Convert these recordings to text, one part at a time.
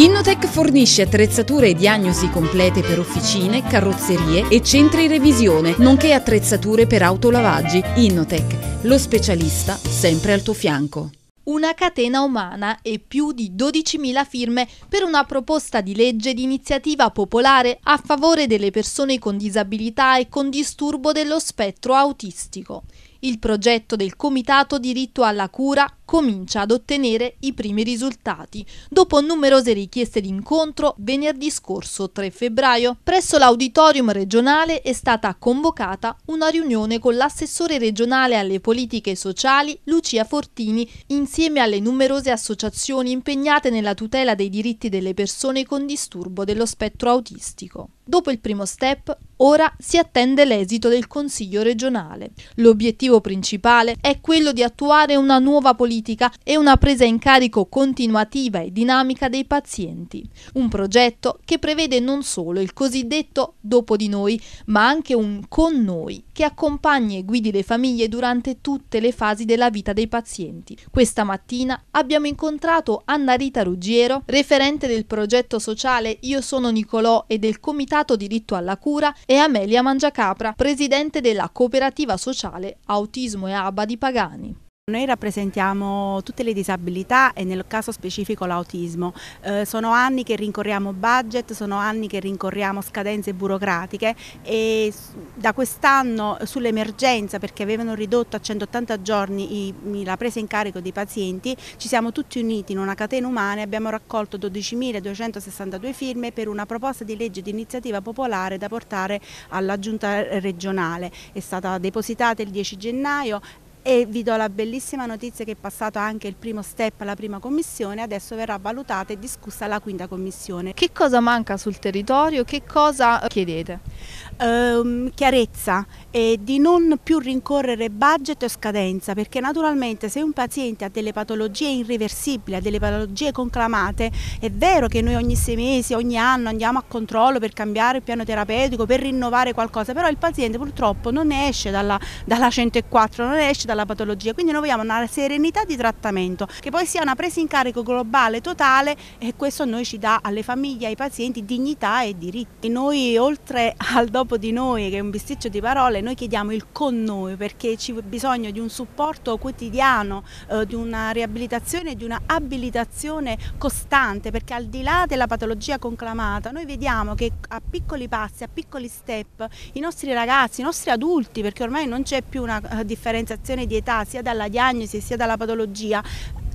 Innotech fornisce attrezzature e diagnosi complete per officine, carrozzerie e centri revisione, nonché attrezzature per autolavaggi. Innotech, lo specialista sempre al tuo fianco una catena umana e più di 12.000 firme per una proposta di legge di iniziativa popolare a favore delle persone con disabilità e con disturbo dello spettro autistico. Il progetto del Comitato Diritto alla Cura comincia ad ottenere i primi risultati. Dopo numerose richieste di incontro, venerdì scorso 3 febbraio, presso l'auditorium regionale è stata convocata una riunione con l'assessore regionale alle politiche sociali Lucia Fortini, insieme alle numerose associazioni impegnate nella tutela dei diritti delle persone con disturbo dello spettro autistico. Dopo il primo step, ora si attende l'esito del Consiglio regionale. L'obiettivo principale è quello di attuare una nuova politica e una presa in carico continuativa e dinamica dei pazienti. Un progetto che prevede non solo il cosiddetto dopo di noi, ma anche un con noi che accompagni e guidi le famiglie durante tutte le fasi della vita dei pazienti. Questa mattina abbiamo incontrato Anna Rita Ruggiero, referente del progetto sociale Io sono Nicolò e del Comitato Comitato Diritto alla Cura e Amelia Mangiacapra, presidente della cooperativa sociale Autismo e ABA di Pagani. Noi rappresentiamo tutte le disabilità e nel caso specifico l'autismo. Eh, sono anni che rincorriamo budget, sono anni che rincorriamo scadenze burocratiche e da quest'anno sull'emergenza, perché avevano ridotto a 180 giorni i, la presa in carico dei pazienti, ci siamo tutti uniti in una catena umana e abbiamo raccolto 12.262 firme per una proposta di legge di iniziativa popolare da portare alla giunta regionale. È stata depositata il 10 gennaio e vi do la bellissima notizia che è passato anche il primo step alla prima commissione, adesso verrà valutata e discussa la quinta commissione. Che cosa manca sul territorio? Che cosa chiedete? ehm, chiarezza e di non più rincorrere budget o scadenza, perché naturalmente se un paziente ha delle patologie irreversibili, ha delle patologie conclamate, è vero che noi ogni sei mesi, ogni anno andiamo a controllo per cambiare il piano terapeutico, per rinnovare qualcosa, però il paziente purtroppo non esce dalla, dalla 104, non esce dalla patologia, quindi noi vogliamo una serenità di trattamento, che poi sia una presa in carico globale, totale e questo noi ci dà alle famiglie, ai pazienti dignità e diritti. noi oltre a al dopo di noi, che è un bisticcio di parole, noi chiediamo il con noi perché c'è bisogno di un supporto quotidiano, eh, di una riabilitazione, di una abilitazione costante, perché al di là della patologia conclamata noi vediamo che a piccoli passi, a piccoli step, i nostri ragazzi, i nostri adulti, perché ormai non c'è più una eh, differenziazione di età sia dalla diagnosi sia dalla patologia,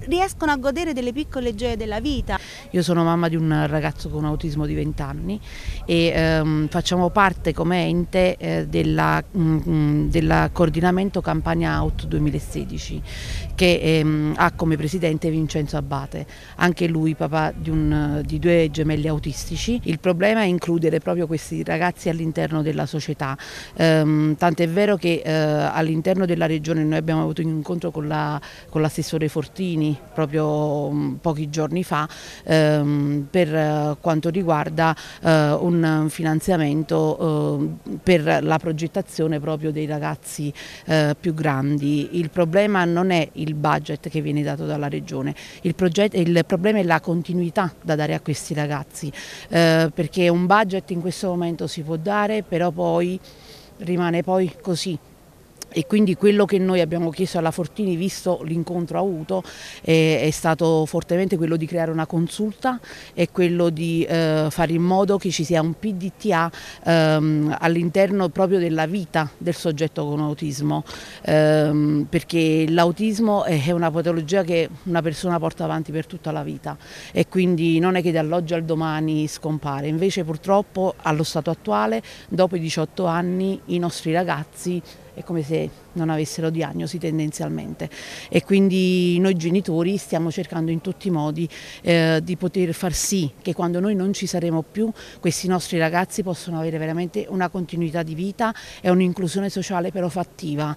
riescono a godere delle piccole gioie della vita. Io sono mamma di un ragazzo con autismo di 20 anni e ehm, facciamo parte come ente eh, della, mh, mm, mm, della coordinamento Campania Out 2016 che ehm, ha come presidente Vincenzo Abate, anche lui papà di, un, di due gemelli autistici. Il problema è includere proprio questi ragazzi all'interno della società, ehm, tant'è vero che eh, all'interno della regione noi abbiamo avuto un incontro con l'assessore la, Fortini proprio mm, pochi giorni fa ehm, per eh, quanto riguarda eh, un finanziamento eh, per la progettazione proprio dei ragazzi eh, più grandi. Il problema non è il budget che viene dato dalla Regione, il, il problema è la continuità da dare a questi ragazzi eh, perché un budget in questo momento si può dare però poi rimane poi così e quindi quello che noi abbiamo chiesto alla Fortini, visto l'incontro avuto, è, eh, è, stato fortemente quello di creare una consulta e quello di eh, fare in modo che ci sia un PDTA ehm, all'interno proprio della vita del soggetto con autismo, ehm, perché l'autismo è, è una patologia che una persona porta avanti per tutta la vita e quindi non è che dall'oggi al domani scompare, invece purtroppo allo stato attuale dopo i 18 anni i nostri ragazzi è come se non avessero diagnosi tendenzialmente e quindi noi genitori stiamo cercando in tutti i modi eh, di poter far sì che quando noi non ci saremo più questi nostri ragazzi possano avere veramente una continuità di vita e un'inclusione sociale però fattiva.